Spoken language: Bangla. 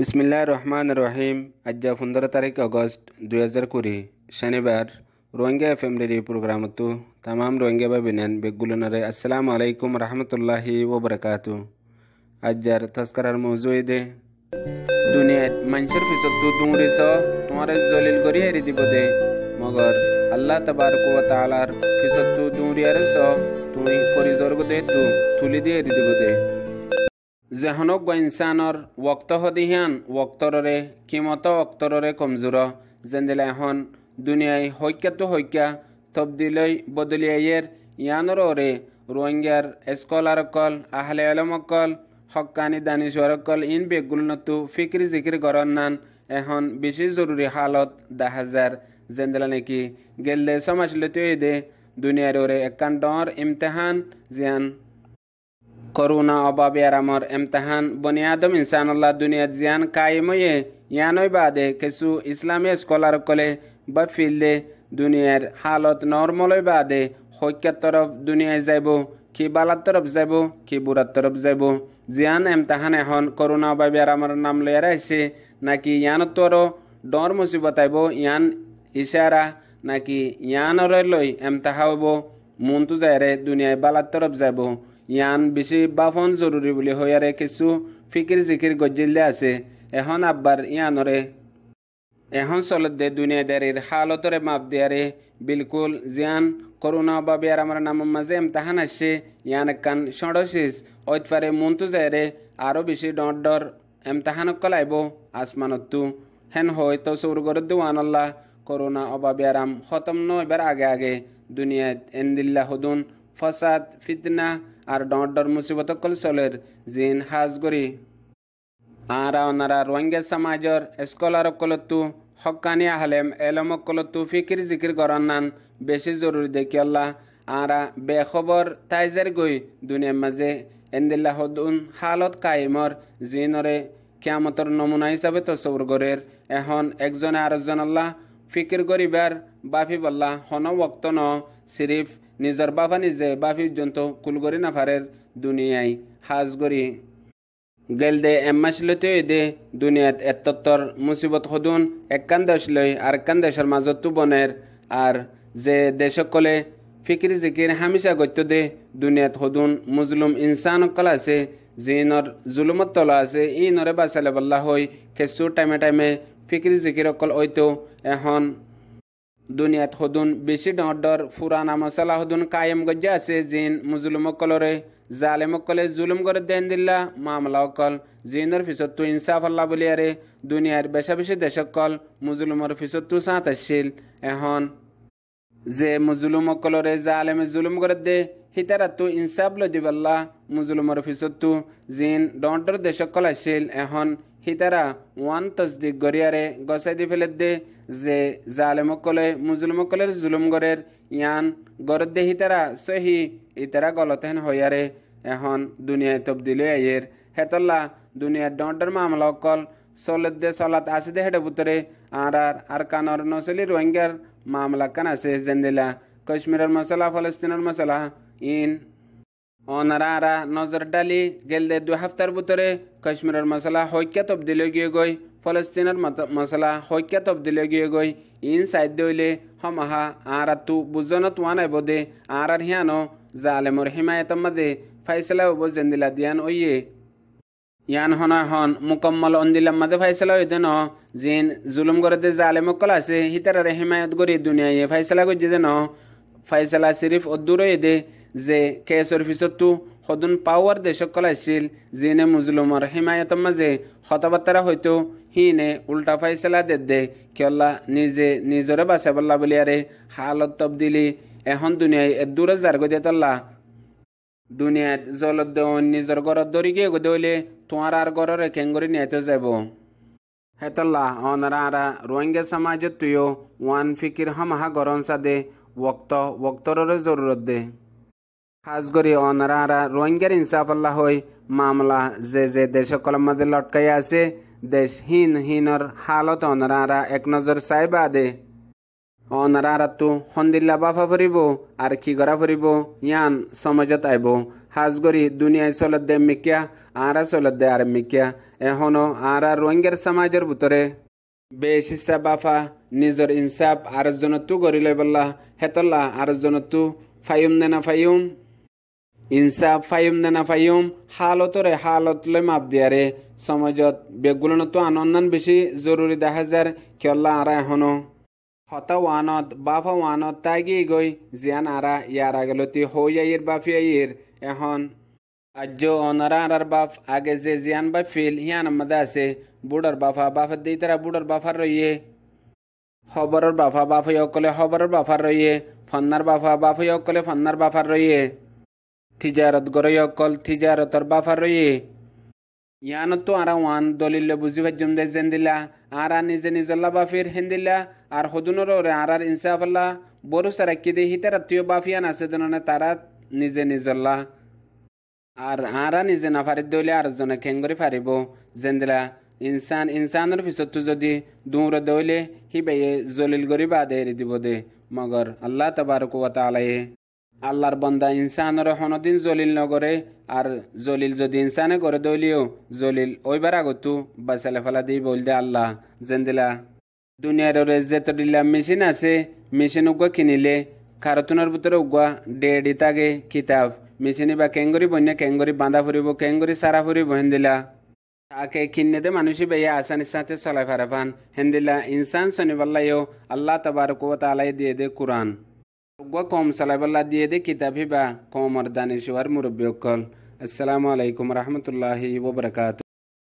বিসমিল্লা রহমান রহিম আজ পনেরো তারিখ অগস্ট দুই হাজার কুড়ি শনিবার রোহিঙ্গা এফ এম রেডিও প্রোগ্রামতো তাম রোহিঙ্গা বা বিনান বেগুলনারে আসসালামু আলাইকুম রহমতুল্লাহি ওবরকাতু আজ্জার তস্করার মৌজুই দে দুনিয়াত মানুষের পিছত তো দুঁড়িছ তোমার জলিল করি হেরি দিব দে মগর আল্লাহ তাবার কুয়াত আলার পিছত তো দুঁড়িয়ারে চ তুমি ফরিজর দে তু তুলি দিয়ে হেরি দিব দে জেহনক বা ইনচানৰ ৱক্ত সদিহান ৱক্তৰৰে কিমত অক্তৰৰে কমজোৰ যেনদিলে এখন দুনিয়াই সৈক্যাটো সৈক্যা থপদিলৈ বদলিয়াইয়েৰ ইয়ানৰ অৰে ৰোহিংগাৰ এস্কলাৰ অকল আহলে আলম অকল সকানি দানিচুৱাৰ অকল ইন বেগুলনতো ফিকিৰ জিকিৰ গৰণ নান এখন বেছি জৰুৰী হালত দাহাজাৰ যেনদিলে নেকি গেল দে চমাচিলতো এই দে দুনিয়াৰ অৰে একান্তৰ ইমতেহান জীয়ান করোনা অভাবে আরামর এমতাহান বনিয়াদম ইনসানুল্লাহ দুনিয়া জিয়ান কায়েময়ে ইয়ানই বাদে কিছু ইসলামী স্কলার কলে বা ফিল্ডে দুনিয়ার হালত নর্মলই বাদে শৈক্ষার তরফ দুনিয়ায় যাব কি বালার তরফ যাব কি বুড়ার তরফ যাব জিয়ান এমতাহান এখন করোনা অভাবে আরামর নাম লয়ার আছে নাকি ইয়ানতরও ডর মুসিবত আইব ইয়ান ইশারা নাকি ইয়ানরে লৈ এমতাহা হব মনটো যায়েৰে দুনিয়াই বালাৰ তৰফ যাব ইয়ান বেশি বাফন জরুরি বুলি হইয়ারে কিছু ফিকির জিকির গজিল্লে আছে এখন আব্বার ইয়ানরে এখন চলত দে দুনিয়াদারির হালতরে মাপ দিয়ারে বিলকুল জিয়ান করুণা বাবে আর আমার নামের মাঝে এমতাহান আসছে ইয়ান একান সড়সিস অতফারে মন্তু যায়রে আরও বেশি ডর ডর এমতাহান কলাইব আসমানত্তু হেন হয় তো সৌর গর দেওয়ান আল্লাহ করুণা অবাবে আরাম খতম নয় এবার আগে আগে দুনিয়ায় এন্দিল্লা হদুন ফসাদ ফিতনা আর ডর মুসিবত কলসলের জিন হাজ গরি আর অনারা রোহিঙ্গা সমাজর স্কলার কলতু হকানি আহলেম এলম কলতু ফিকির জিকির গরনান বেশি জরুরি দেখি আল্লাহ আরা বেখবর তাইজার গই দুনিয়ার মাঝে এন্দিল্লাহদুন হালত কায়েমর জিনরে কেয়ামতর নমুনা হিসাবে তসবর গরের এখন একজনে আরেকজন আল্লাহ ফিকির গরিবার বাফি বল্লা হন বক্ত ন সিরিফ নিজর বাফা যে বাফির জন্ত কুলগরি নাফারের দুনিয়াই হাজ গরি গেল দে দে দুনিয়াত এত্তর মুসিবত হদুন একখান দেশ লই আর একখান দেশের মাজতো বনের আর যে কলে ফিকির জিকির হামিশা গত্য দে দুনিয়াত হদুন মুজলুম ইনসান ইনসানসকল আছে জিনৰ জুলুমত তলা আছে ই নৰে বাসালে বল্লা হৈ কেঁচু টাইমে টাইমে ফিকির জিকিৰ অকল ঐতো এখন দুনিয়াত হদুন বেশি ডর ফুরানা মশলা হদুন কায়েম গজ্জা আছে জিন জালেম কলে জুলুম করে দেন দিল্লা মামলা অকল জিনের পিছত তু ইনসাফ আল্লাহ বলিয়ারে দুনিয়ার বেশা বেশি কল মুজলুমর পিছত তু আসছিল এখন যে কলরে জালেমে জুলুম করে দে হিতারা তু ইনসাফ লদিবাল্লা মুজলুমর পিছত তু জিন ডর কল আসছিল এখন হিতারা ওয়ান তসদিক গরিয়ারে গসাই দি ফেলে দে যে জালেমকলে মুজলুমকলের জুলুম গরের ইয়ান গর দে হিতারা সহি ইতারা গলতেন হইয়ারে এখন দুনিয়ায় তবদিল আইয়ের হেতল্লা দুনিয়ার ডন্ডর মামলা অকল সলে দে সলাত আসি দে হেডে বুতরে আর আর আর কানর নসলি রোহিঙ্গার মামলা কান আছে জেন্দিলা কাশ্মীরের মশলা ফলস্তিনের মশলা ইন অনারা নজর ডালি গেলদে দু হাফতার ভিতরে কাশ্মীরের মশলা হইকে তবদিলে গিয়ে গই ফলস্তিনের মশলা হইকে তবদিলে গিয়ে গই ইন সাইড দইলে হমাহা আর তু বুজনত ওয়ানাই বোদে আর আর হিয়ানো জালেমর হিমায়তম মাদে ফাইসলা ওবো জেন্দিলা দিয়ান ওইয়ে ইয়ান হনা হন মুকম্মল অন্দিলাম মাদে ফাইসলা ওই দেন জিন জুলুম করে দে জালেমকল আছে হিতারারে হিমায়ত গরি দুনিয়ায় ফাইসলা গজি দেন ফাইসলা সিরিফ অদ্দুর দে যে কেচৰ পিছতো সদন পাৱাৰ দেশক কলাইছিল যিনে মুজলুমৰ হিমায়তৰ মাজে শতবাৰ্তাৰে হয়তো সি নে উল্টা ফাইচেলা দে দে কিয়লা নিজে নিজৰে বাচে পাল্লা বুলিয়াৰে হালত তপ দিলি এখন দুনিয়াই দূৰ জাৰ্গ দিয়ে তল্লা দুনিয়াত জলত দেউন নিজৰ ঘৰত দৰি গিয়ে গদৌলে তোমাৰ আৰ ঘৰৰ একেং কৰি নিয়াইতো যাব হেতল্লা অনাৰা আৰা ৰোহিংগা সমাজত তুয়ো ওৱান ফিকিৰ সমাহা গৰম চাদে ভক্ত ভক্তৰৰে জৰুৰত দে হাজগরি অনারাহারা রোহিঙ্গার ইনসাফ আল্লাহ হই মামলা যে যে দেশে কলমাদে লটকাই আছে দেশ হীন হীনর হালত অনারাহারা এক নজর চাইবা দে অনারাহারা তো সন্দিল্লা বাফা ফুরিব আর কি গড়া ফুরিব ইয়ান সমাজত আইব হাজগরি দুনিয়ায় চলত দে মিকিয়া আরা চলত দে আর মিকিয়া এখনো আরা রোহিঙ্গার সমাজের ভিতরে বেশ হিসাব বাফা নিজের ইনসাফ আর জনতো গড়ি লইবল্লা হেতল্লা আর জনতো ফাইম নে না ফাইম ইনসাফ ফাইম নেনা ফাইম হালতরে হালত লে মাপ দিয়ারে সমাজত বেগুলন তো আনন্দান বেশি জরুরি দেখা যার কেল্লা আরা এখনো হতা ওয়ানত বাফা ওয়ানত তাগি গই জিয়ান আরা ইয়ার আগলতি হই আইয়ের বাফি আইয়ের এখন আজ্য অনারা আরার বাপ আগে যে জিয়ান বা ফিল হিয়ান আমাদা আছে বুড়ার বাফা বাফার দিই তারা বুড়ার বাফার রইয়ে হবরের বাফা বাফাই অকলে হবরের বাফার রইয়ে ফন্নার বাফা বাফাই অকলে ফন্নার বাফার রইয়ে tijarat goroyo kol tijarator bafaroye ইয়ানতো আরা ওয়ান দলিল বুঝি ভাজ্যম দে জেন দিলা আরা নিজে নিজে লাবাফির হেন দিলা আর হদুনর ওরে আরার ইনসাফাল্লা বড় সারা কি দে হিতার আত্মীয় বাফিয়ান আছে দননে তারা নিজে নিজল্লা আর আরা নিজে না ফারি দইলে আর জনে খেঙ্গরি ফারিব জেন দিলা ইনসান ইনসানের পিছতো যদি দূর দইলে সি বেয়ে জলিল গরি বাদে দিব দে মগর আল্লাহ তবারক ওয়া তাআলায়ে আল্লাহর বন্দা ইনসানরে হনদিন জলিল নগরে আর জলিল যদি ইনসানে করে দলিও জলিল ওইবার আগতো বাঁচালে ফেলা দিই বল দে আল্লাহ দিলা দুনিয়ার যেত দিলা মেশিন আছে মেশিন উগুয়া কিনিলে কারতনের ভিতরে উগুয়া ডেডি তাগে কিতাব মেশিনে বা কেঙ্গরি বন্যা কেঙ্গরি বাঁধা ফুরিব কেঙ্গরি সারা ফুরিব হেন্দিলা তাকে কিন্নে দে মানুষই বেয়া আসানির সাথে চলাই ফারা পান হেন্দিলা ইনসান শনিবাল্লাইও আল্লাহ তবার কোয়াত আলাই দিয়ে দে কোরআন وقوا قوم الله ديه ده كتابي با قوم اردان شوار مربيوكل السلام عليكم ورحمة الله وبركاته